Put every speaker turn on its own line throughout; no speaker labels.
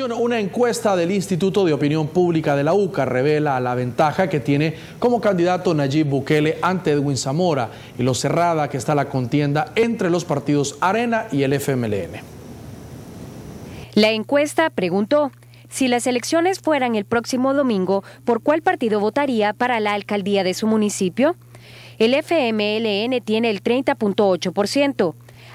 Una encuesta del Instituto de Opinión Pública de la UCA revela la ventaja que tiene como candidato Nayib Bukele ante Edwin Zamora y lo cerrada que está la contienda entre los partidos Arena y el FMLN.
La encuesta preguntó si las elecciones fueran el próximo domingo, ¿por cuál partido votaría para la alcaldía de su municipio? El FMLN tiene el 30.8%,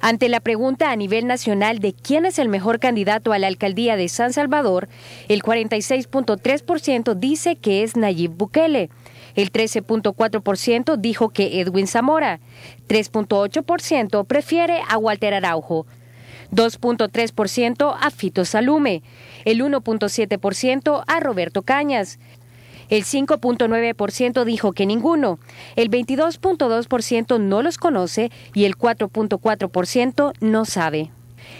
Ante la pregunta a nivel nacional de quién es el mejor candidato a la alcaldía de San Salvador, el 46.3% dice que es Nayib Bukele, el 13.4% dijo que Edwin Zamora, 3.8% prefiere a Walter Araujo, 2.3% a Fito Salume, el 1.7% a Roberto Cañas, el 5.9% dijo que ninguno, el 22.2% no los conoce y el 4.4% no sabe.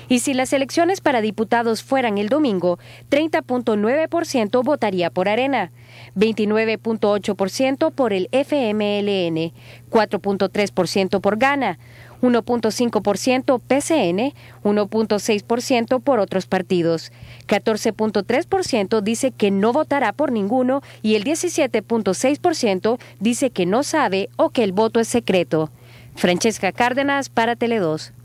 Y si las elecciones para diputados fueran el domingo, 30.9% votaría por Arena, 29.8% por el FMLN, 4.3% por Gana, 1.5% PCN, 1.6% por otros partidos. 14.3% dice que no votará por ninguno y el 17.6% dice que no sabe o que el voto es secreto. Francesca Cárdenas para Tele2.